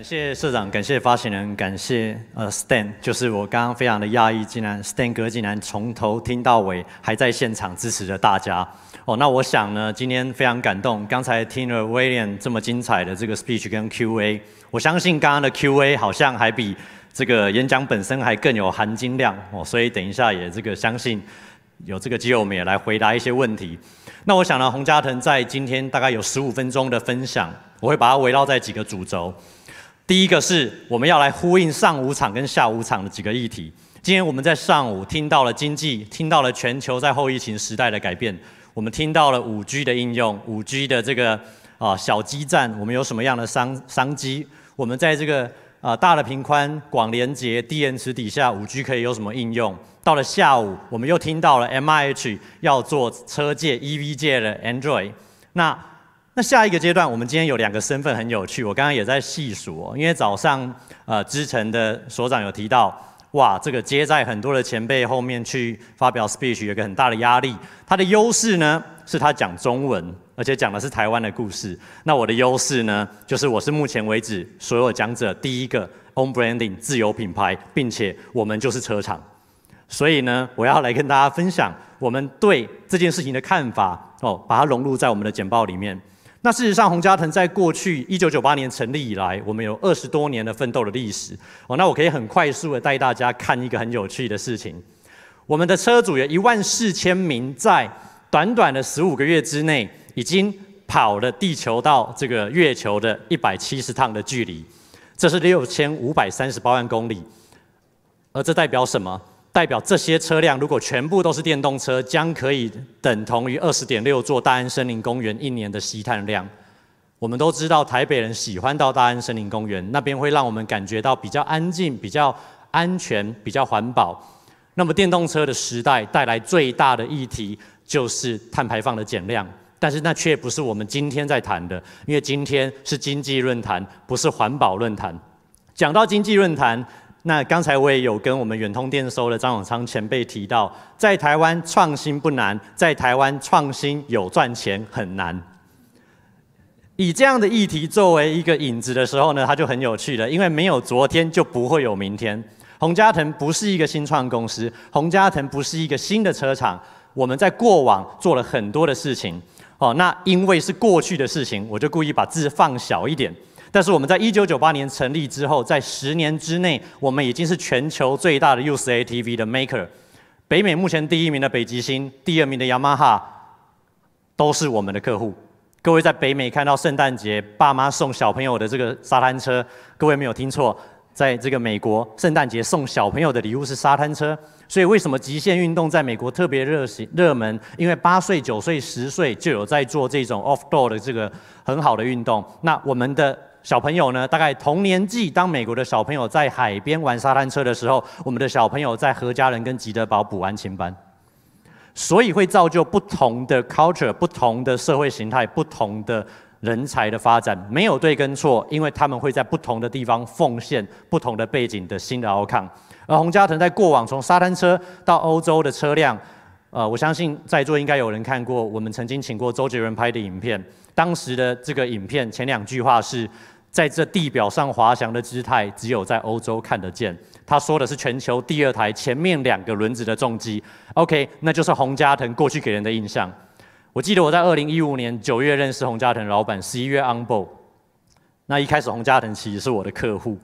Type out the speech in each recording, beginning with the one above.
感谢社长，感谢发行人，感谢呃，Stan，就是我刚刚非常的讶异，竟然 Stan 哥竟然从头听到尾，还在现场支持着大家。哦，那我想呢，今天非常感动，刚才听了 William 这么精彩的这个 speech 跟 Q&A，我相信刚刚的 Q&A 好像还比这个演讲本身还更有含金量哦，所以等一下也这个相信有这个机会，我们也来回答一些问题。那我想呢，洪嘉腾在今天大概有十五分钟的分享，我会把它围绕在几个主轴。第一个是我们要来呼应上午场跟下午场的几个议题。今天我们在上午听到了经济，听到了全球在后疫情时代的改变，我们听到了五 G 的应用，五 G 的这个啊小基站，我们有什么样的商商机？我们在这个啊大的频宽、广连接、低延迟底下，五 G 可以有什么应用？到了下午，我们又听到了 M I H 要做车界、E V 界的 Android，那。那下一个阶段，我们今天有两个身份很有趣。我刚刚也在细数，哦，因为早上呃，之城的所长有提到，哇，这个接在很多的前辈后面去发表 speech，有个很大的压力。他的优势呢，是他讲中文，而且讲的是台湾的故事。那我的优势呢，就是我是目前为止所有讲者第一个 on branding 自由品牌，并且我们就是车厂。所以呢，我要来跟大家分享我们对这件事情的看法哦，把它融入在我们的简报里面。那事实上，洪嘉腾在过去一九九八年成立以来，我们有二十多年的奋斗的历史。哦，那我可以很快速的带大家看一个很有趣的事情：我们的车主有一万四千名，在短短的十五个月之内，已经跑了地球到这个月球的一百七十趟的距离，这是六千五百三十八万公里。而这代表什么？代表这些车辆如果全部都是电动车，将可以等同于二十点六座大安森林公园一年的吸碳量。我们都知道台北人喜欢到大安森林公园，那边会让我们感觉到比较安静、比较安全、比较环保。那么电动车的时代带来最大的议题就是碳排放的减量，但是那却不是我们今天在谈的，因为今天是经济论坛，不是环保论坛。讲到经济论坛。那刚才我也有跟我们远通电收的张永昌前辈提到，在台湾创新不难，在台湾创新有赚钱很难。以这样的议题作为一个引子的时候呢，它就很有趣了。因为没有昨天，就不会有明天。洪嘉腾不是一个新创公司，洪嘉腾不是一个新的车厂。我们在过往做了很多的事情。哦，那因为是过去的事情，我就故意把字放小一点。但是我们在一九九八年成立之后，在十年之内，我们已经是全球最大的 US ATV 的 maker。北美目前第一名的北极星，第二名的雅马哈，都是我们的客户。各位在北美看到圣诞节爸妈送小朋友的这个沙滩车，各位没有听错，在这个美国圣诞节送小朋友的礼物是沙滩车。所以为什么极限运动在美国特别热行热门？因为八岁、九岁、十岁就有在做这种 off door 的这个很好的运动。那我们的。小朋友呢？大概同年纪，当美国的小朋友在海边玩沙滩车的时候，我们的小朋友在和家人跟吉德堡补完琴班，所以会造就不同的 culture、不同的社会形态、不同的人才的发展，没有对跟错，因为他们会在不同的地方奉献不同的背景的新的奥康。而洪嘉腾在过往从沙滩车到欧洲的车辆。呃，我相信在座应该有人看过我们曾经请过周杰伦拍的影片。当时的这个影片前两句话是：“在这地表上滑翔的姿态，只有在欧洲看得见。”他说的是全球第二台前面两个轮子的重机。OK，那就是洪家腾过去给人的印象。我记得我在二零一五年九月认识洪家腾老板，十一月 on board。那一开始洪家腾其实是我的客户。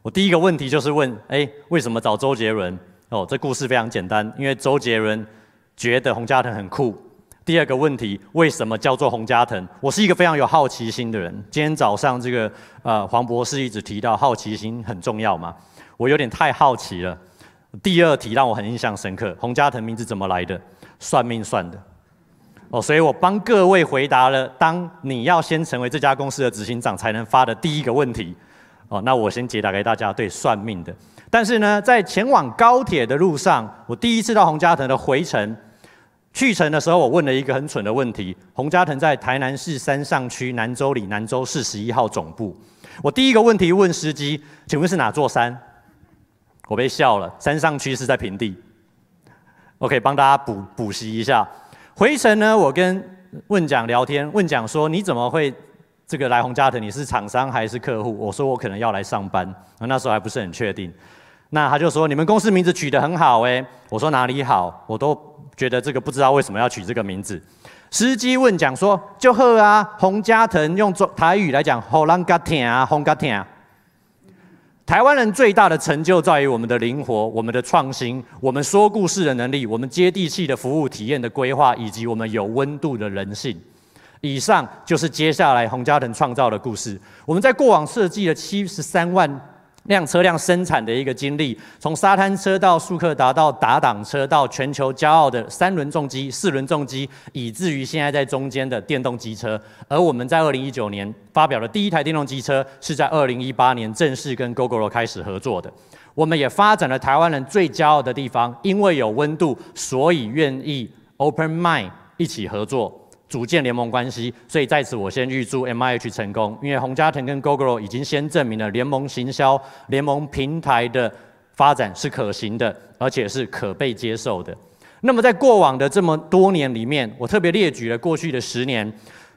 我第一个问题就是问：“哎，为什么找周杰伦？”哦，这故事非常简单，因为周杰伦。觉得洪家腾很酷。第二个问题，为什么叫做洪家腾？我是一个非常有好奇心的人。今天早上，这个呃，黄博士一直提到好奇心很重要嘛，我有点太好奇了。第二题让我很印象深刻，洪家腾名字怎么来的？算命算的。哦，所以我帮各位回答了。当你要先成为这家公司的执行长才能发的第一个问题。哦，那我先解答给大家，对算命的。但是呢，在前往高铁的路上，我第一次到洪家腾的回程。去城的时候，我问了一个很蠢的问题：洪嘉腾在台南市山上区南州里南州市十一号总部。我第一个问题问司机，请问是哪座山？我被笑了。山上区是在平地。OK，帮大家补补习一下。回城呢，我跟问讲聊天，问讲说你怎么会这个来洪嘉腾？你是厂商还是客户？我说我可能要来上班，那时候还不是很确定。那他就说你们公司名字取得很好诶。我说哪里好？我都。觉得这个不知道为什么要取这个名字，司机问讲说就喝啊，洪家腾用台语来讲，好难讲啊，好难啊。”台湾人最大的成就在于我们的灵活、我们的创新、我们说故事的能力、我们接地气的服务体验的规划，以及我们有温度的人性。以上就是接下来洪家腾创造的故事。我们在过往设计了七十三万。辆车辆生产的一个经历，从沙滩车到速克达，到打挡车，到全球骄傲的三轮重机、四轮重机，以至于现在在中间的电动机车。而我们在二零一九年发表的第一台电动机车，是在二零一八年正式跟 Google 开始合作的。我们也发展了台湾人最骄傲的地方，因为有温度，所以愿意 Open Mind 一起合作。组建联盟关系，所以在此我先预祝 M I H 成功，因为洪家腾跟 Google 已经先证明了联盟行销、联盟平台的发展是可行的，而且是可被接受的。那么在过往的这么多年里面，我特别列举了过去的十年，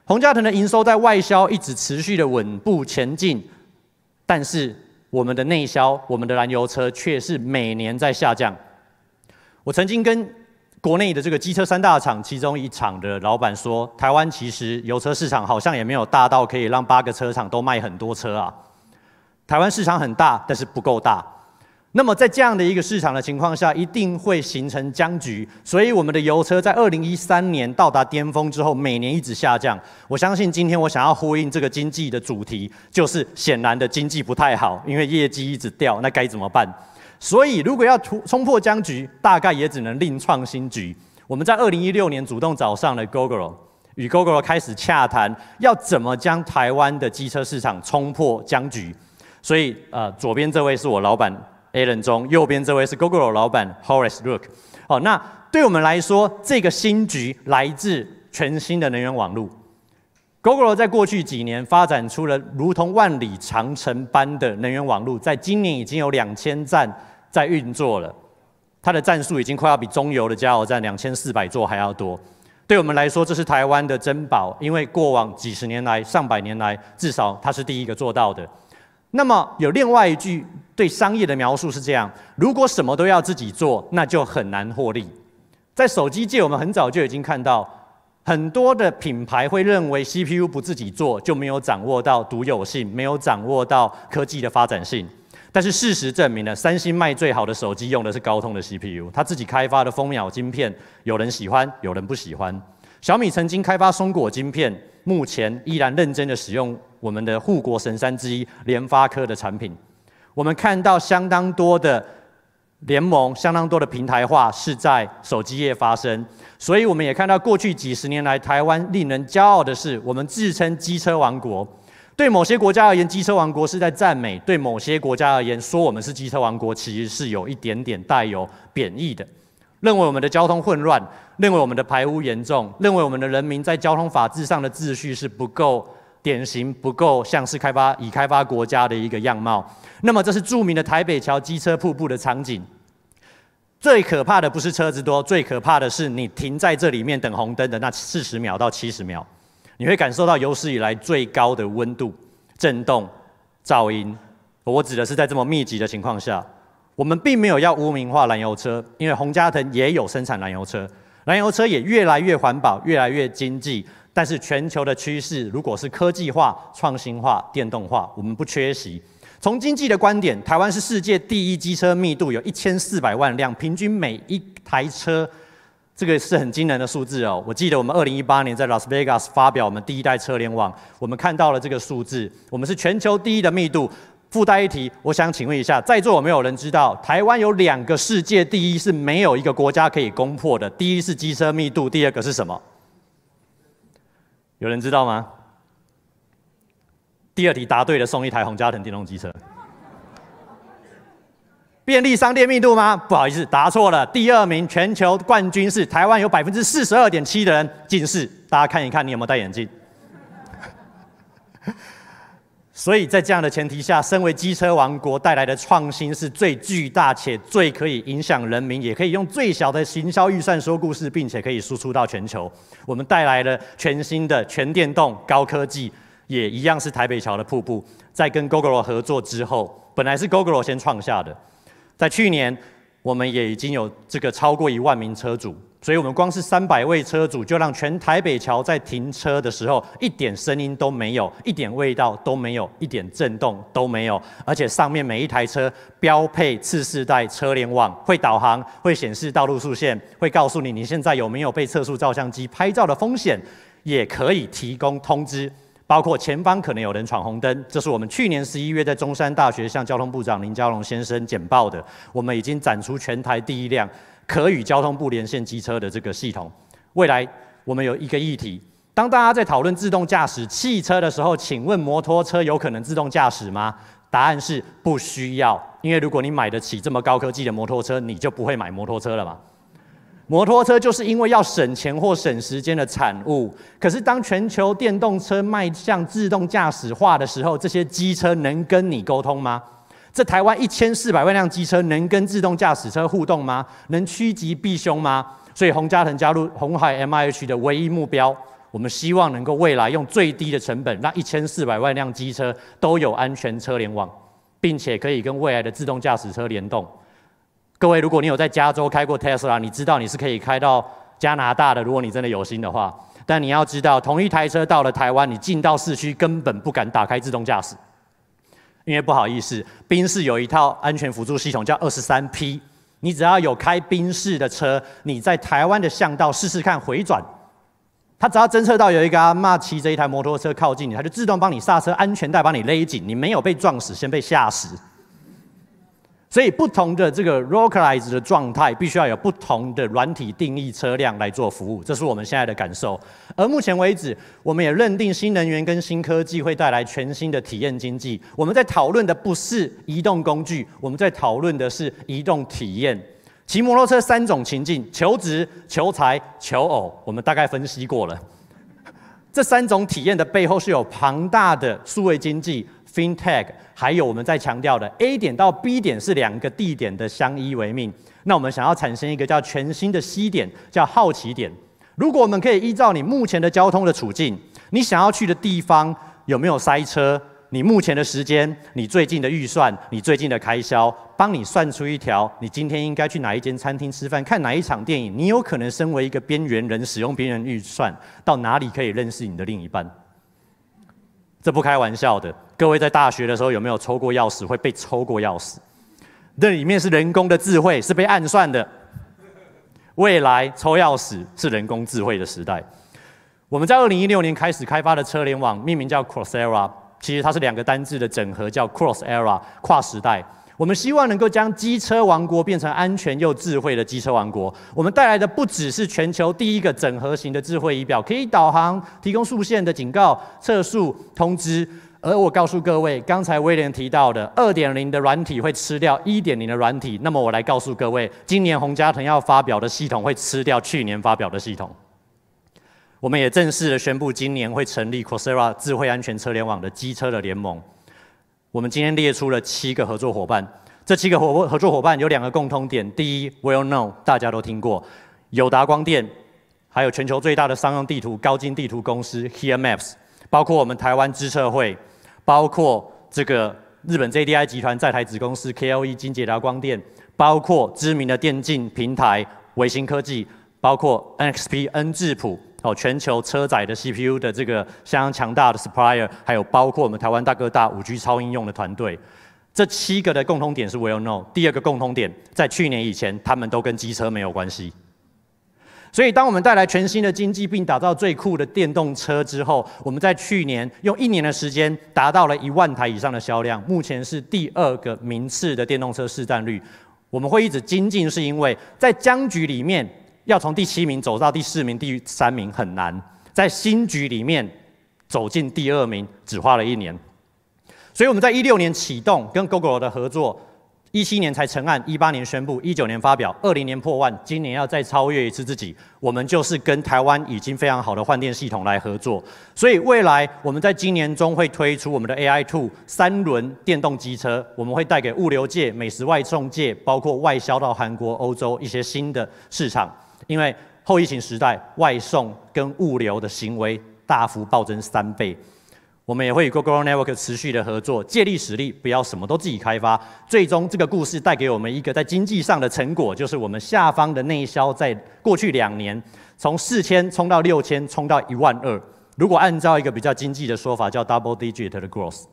洪家腾的营收在外销一直持续的稳步前进，但是我们的内销、我们的燃油车却是每年在下降。我曾经跟国内的这个机车三大厂，其中一场的老板说：“台湾其实油车市场好像也没有大到可以让八个车厂都卖很多车啊。台湾市场很大，但是不够大。”那么在这样的一个市场的情况下，一定会形成僵局。所以我们的油车在二零一三年到达巅峰之后，每年一直下降。我相信今天我想要呼应这个经济的主题，就是显然的经济不太好，因为业绩一直掉。那该怎么办？所以如果要突冲破僵局，大概也只能另创新局。我们在二零一六年主动找上了 Google，与 Google 开始洽谈，要怎么将台湾的机车市场冲破僵局。所以呃，左边这位是我老板。A n 中，右边这位是 Google 的老板 Horace r o o k 哦，好，那对我们来说，这个新局来自全新的能源网络。Google 在过去几年发展出了如同万里长城般的能源网路，在今年已经有两千站在运作了，它的站数已经快要比中油的加油站两千四百座还要多。对我们来说，这是台湾的珍宝，因为过往几十年来、上百年来，至少它是第一个做到的。那么有另外一句。对商业的描述是这样：如果什么都要自己做，那就很难获利。在手机界，我们很早就已经看到很多的品牌会认为 CPU 不自己做就没有掌握到独有性，没有掌握到科技的发展性。但是事实证明了，三星卖最好的手机用的是高通的 CPU，他自己开发的蜂鸟晶片有人喜欢，有人不喜欢。小米曾经开发松果晶片，目前依然认真的使用我们的护国神山之一联发科的产品。我们看到相当多的联盟，相当多的平台化是在手机业发生。所以我们也看到，过去几十年来，台湾令人骄傲的是，我们自称机车王国。对某些国家而言，机车王国是在赞美；对某些国家而言，说我们是机车王国，其实是有一点点带有贬义的，认为我们的交通混乱，认为我们的排污严重，认为我们的人民在交通法治上的秩序是不够。典型不够像是开发已开发国家的一个样貌。那么，这是著名的台北桥机车瀑布的场景。最可怕的不是车子多，最可怕的是你停在这里面等红灯的那四十秒到七十秒，你会感受到有史以来最高的温度、震动、噪音。我指的是在这么密集的情况下，我们并没有要污名化燃油车，因为洪嘉腾也有生产燃油车，燃油车也越来越环保、越来越经济。但是全球的趋势，如果是科技化、创新化、电动化，我们不缺席。从经济的观点，台湾是世界第一机车密度，有一千四百万辆，平均每一台车，这个是很惊人的数字哦。我记得我们二零一八年在拉斯维加斯发表我们第一代车联网，我们看到了这个数字，我们是全球第一的密度。附带一提，我想请问一下，在座有没有人知道，台湾有两个世界第一是没有一个国家可以攻破的？第一是机车密度，第二个是什么？有人知道吗？第二题答对了，送一台洪家腾电动机车。便利商店密度吗？不好意思，答错了。第二名全球冠军是台湾，有百分之四十二点七的人近视。大家看一看，你有没有戴眼镜？所以在这样的前提下，身为机车王国带来的创新是最巨大且最可以影响人民，也可以用最小的行销预算说故事，并且可以输出到全球。我们带来了全新的全电动高科技，也一样是台北桥的瀑布，在跟 Google 合作之后，本来是 Google 先创下的，在去年我们也已经有这个超过一万名车主。所以，我们光是三百位车主，就让全台北桥在停车的时候一点声音都没有，一点味道都没有，一点震动都没有，而且上面每一台车标配次世代车联网，会导航，会显示道路速线，会告诉你你现在有没有被测速照相机拍照的风险，也可以提供通知，包括前方可能有人闯红灯。这是我们去年十一月在中山大学向交通部长林佳龙先生简报的。我们已经展出全台第一辆。可与交通部连线机车的这个系统，未来我们有一个议题：当大家在讨论自动驾驶汽车的时候，请问摩托车有可能自动驾驶吗？答案是不需要，因为如果你买得起这么高科技的摩托车，你就不会买摩托车了嘛。摩托车就是因为要省钱或省时间的产物。可是当全球电动车迈向自动驾驶化的时候，这些机车能跟你沟通吗？这台湾一千四百万辆机车能跟自动驾驶车互动吗？能趋吉避凶吗？所以洪嘉腾加入红海 M I H 的唯一目标，我们希望能够未来用最低的成本，让一千四百万辆机车都有安全车联网，并且可以跟未来的自动驾驶车联动。各位，如果你有在加州开过 Tesla，你知道你是可以开到加拿大的，如果你真的有心的话。但你要知道，同一台车到了台湾，你进到市区根本不敢打开自动驾驶。因为不好意思，宾士有一套安全辅助系统叫二十三 P，你只要有开宾士的车，你在台湾的巷道试试看回转，它只要侦测到有一个阿妈骑着一台摩托车靠近你，它就自动帮你刹车，安全带帮你勒紧，你没有被撞死，先被吓死。所以不同的这个 l o c a l i z e 的状态，必须要有不同的软体定义车辆来做服务，这是我们现在的感受。而目前为止，我们也认定新能源跟新科技会带来全新的体验经济。我们在讨论的不是移动工具，我们在讨论的是移动体验。骑摩托车三种情境：求职、求财、求偶。我们大概分析过了，这三种体验的背后是有庞大的数位经济。FinTech，还有我们在强调的 A 点到 B 点是两个地点的相依为命。那我们想要产生一个叫全新的 C 点，叫好奇点。如果我们可以依照你目前的交通的处境，你想要去的地方有没有塞车，你目前的时间，你最近的预算，你最近的开销，帮你算出一条，你今天应该去哪一间餐厅吃饭，看哪一场电影。你有可能身为一个边缘人，使用边缘预算，到哪里可以认识你的另一半。这不开玩笑的，各位在大学的时候有没有抽过钥匙，会被抽过钥匙？那里面是人工的智慧，是被暗算的。未来抽钥匙是人工智慧的时代。我们在二零一六年开始开发的车联网，命名叫 Crossera，其实它是两个单字的整合，叫 Crossera，跨时代。我们希望能够将机车王国变成安全又智慧的机车王国。我们带来的不只是全球第一个整合型的智慧仪表，可以导航、提供速线的警告、测速通知。而我告诉各位，刚才威廉提到的二点零的软体会吃掉一点零的软体。那么我来告诉各位，今年洪家腾要发表的系统会吃掉去年发表的系统。我们也正式的宣布，今年会成立 c o s e r a 智慧安全车联网的机车的联盟。我们今天列出了七个合作伙伴，这七个伙合作伙伴有两个共通点：第一 w e l l k n o w 大家都听过，友达光电，还有全球最大的商用地图高精地图公司 Here Maps，包括我们台湾知策会，包括这个日本 JDI 集团在台子公司 KLE 金捷达光电，包括知名的电竞平台维新科技，包括 NXP 恩智浦。哦，全球车载的 CPU 的这个相当强大的 supplier，还有包括我们台湾大哥大五 G 超应用的团队，这七个的共通点是 well know。第二个共通点，在去年以前，他们都跟机车没有关系。所以，当我们带来全新的经济，并打造最酷的电动车之后，我们在去年用一年的时间，达到了一万台以上的销量，目前是第二个名次的电动车市占率。我们会一直精进，是因为在僵局里面。要从第七名走到第四名、第三名很难，在新局里面走进第二名只花了一年，所以我们在一六年启动跟 Google 的合作，一七年才成案，一八年宣布，一九年发表，二零年破万，今年要再超越一次自己。我们就是跟台湾已经非常好的换电系统来合作，所以未来我们在今年中会推出我们的 AI Two 三轮电动机车，我们会带给物流界、美食外送界，包括外销到韩国、欧洲一些新的市场。因为后疫情时代，外送跟物流的行为大幅暴增三倍，我们也会与 Google Network 持续的合作，借力使力，不要什么都自己开发。最终，这个故事带给我们一个在经济上的成果，就是我们下方的内销在过去两年从四千冲到六千，冲到一万二。如果按照一个比较经济的说法，叫 double digit 的 growth，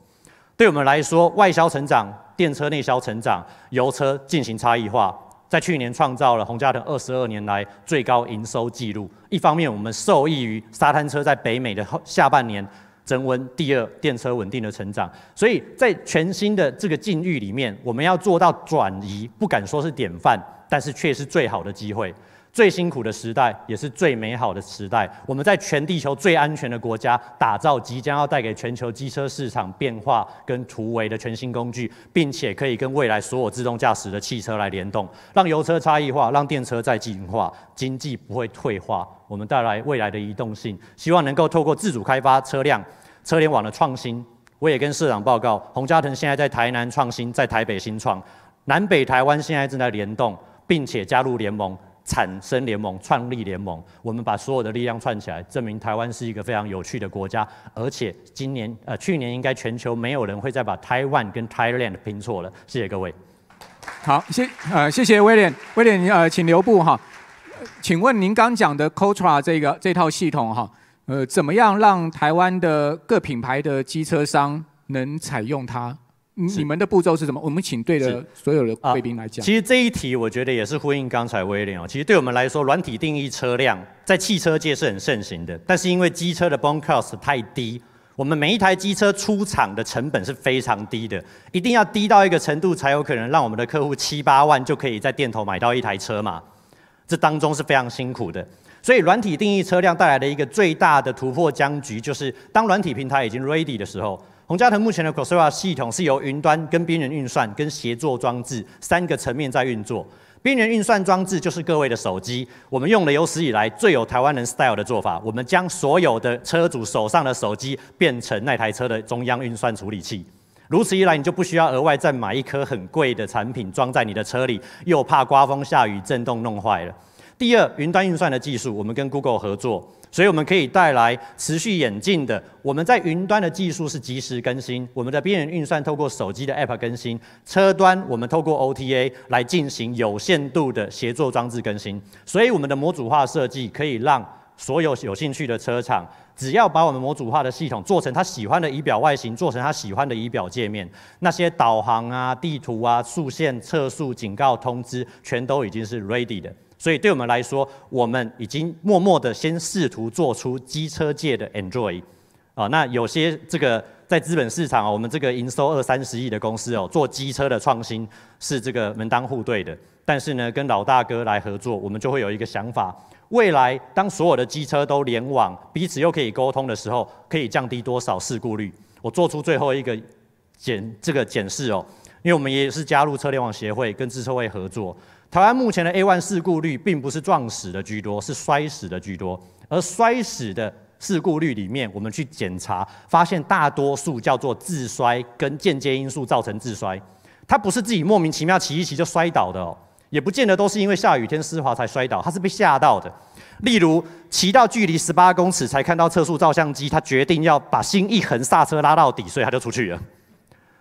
对我们来说，外销成长、电车内销成长、油车进行差异化。在去年创造了洪家腾二十二年来最高营收纪录。一方面，我们受益于沙滩车在北美的下半年增温；第二，电车稳定的成长。所以在全新的这个境遇里面，我们要做到转移，不敢说是典范，但是却是最好的机会。最辛苦的时代，也是最美好的时代。我们在全地球最安全的国家，打造即将要带给全球机车市场变化跟突围的全新工具，并且可以跟未来所有自动驾驶的汽车来联动，让油车差异化，让电车在进化，经济不会退化。我们带来未来的移动性，希望能够透过自主开发车辆、车联网的创新。我也跟市长报告，洪家腾现在在台南创新，在台北新创，南北台湾现在正在联动，并且加入联盟。产生联盟，创立联盟，我们把所有的力量串起来，证明台湾是一个非常有趣的国家。而且今年，呃，去年应该全球没有人会再把 Taiwan 跟 Thailand 拼错了。谢谢各位。好，谢，呃，谢谢威廉，威廉，呃，请留步哈。请问您刚讲的 Coltra 这个这套系统哈，呃，怎么样让台湾的各品牌的机车商能采用它？你们的步骤是什么？我们请对的所有的贵宾来讲。其实这一题我觉得也是呼应刚才威廉哦。其实对我们来说，软体定义车辆在汽车界是很盛行的，但是因为机车的 bone cost 太低，我们每一台机车出厂的成本是非常低的，一定要低到一个程度，才有可能让我们的客户七八万就可以在店头买到一台车嘛。这当中是非常辛苦的，所以软体定义车辆带来的一个最大的突破僵局，就是当软体平台已经 ready 的时候。洪家藤目前的 c r o s s w a r 系统是由云端、跟边缘运算、跟协作装置三个层面在运作。边缘运算装置就是各位的手机，我们用了有史以来最有台湾人 style 的做法，我们将所有的车主手上的手机变成那台车的中央运算处理器。如此一来，你就不需要额外再买一颗很贵的产品装在你的车里，又怕刮风下雨震动弄坏了。第二，云端运算的技术，我们跟 Google 合作，所以我们可以带来持续演进的。我们在云端的技术是及时更新，我们的边缘运算透过手机的 App 更新，车端我们透过 OTA 来进行有限度的协作装置更新。所以我们的模组化设计可以让所有有兴趣的车厂，只要把我们模组化的系统做成他喜欢的仪表外形，做成他喜欢的仪表界面，那些导航啊、地图啊、速线测速、警告通知，全都已经是 Ready 的。所以对我们来说，我们已经默默地先试图做出机车界的 Android 啊。那有些这个在资本市场啊，我们这个营收二三十亿的公司哦，做机车的创新是这个门当户对的。但是呢，跟老大哥来合作，我们就会有一个想法：未来当所有的机车都联网，彼此又可以沟通的时候，可以降低多少事故率？我做出最后一个检这个检视哦，因为我们也是加入车联网协会跟自车会合作。台湾目前的 A One 事故率，并不是撞死的居多，是摔死的居多。而摔死的事故率里面，我们去检查发现，大多数叫做自摔，跟间接因素造成自摔。他不是自己莫名其妙骑一骑就摔倒的，哦，也不见得都是因为下雨天湿滑才摔倒，他是被吓到的。例如，骑到距离十八公尺才看到测速照相机，他决定要把心一横，刹车拉到底，所以他就出去了。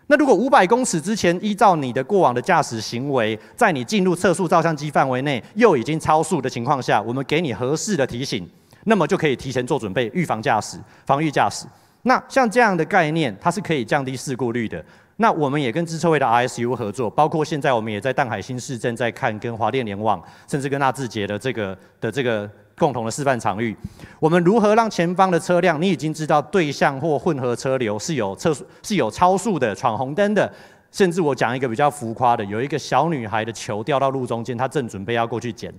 那如果五百公尺之前依照你的过往的驾驶行为，在你进入测速照相机范围内又已经超速的情况下，我们给你合适的提醒，那么就可以提前做准备，预防驾驶、防御驾驶。那像这样的概念，它是可以降低事故率的。那我们也跟资策会的 RSU 合作，包括现在我们也在淡海新市正在看跟华电联网，甚至跟纳智捷的这个的这个。共同的示范场域，我们如何让前方的车辆？你已经知道对向或混合车流是有测速、是有超速的、闯红灯的，甚至我讲一个比较浮夸的，有一个小女孩的球掉到路中间，她正准备要过去捡。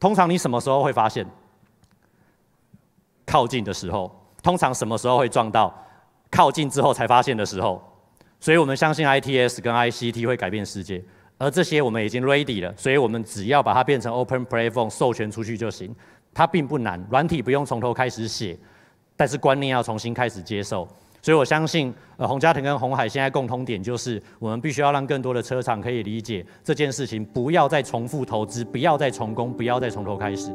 通常你什么时候会发现？靠近的时候，通常什么时候会撞到？靠近之后才发现的时候。所以我们相信 ITS 跟 ICT 会改变世界。而这些我们已经 ready 了，所以我们只要把它变成 open platform，授权出去就行。它并不难，软体不用从头开始写，但是观念要重新开始接受。所以我相信，呃，红加藤跟红海现在共通点就是，我们必须要让更多的车厂可以理解这件事情，不要再重复投资，不要再重工，不要再从头开始。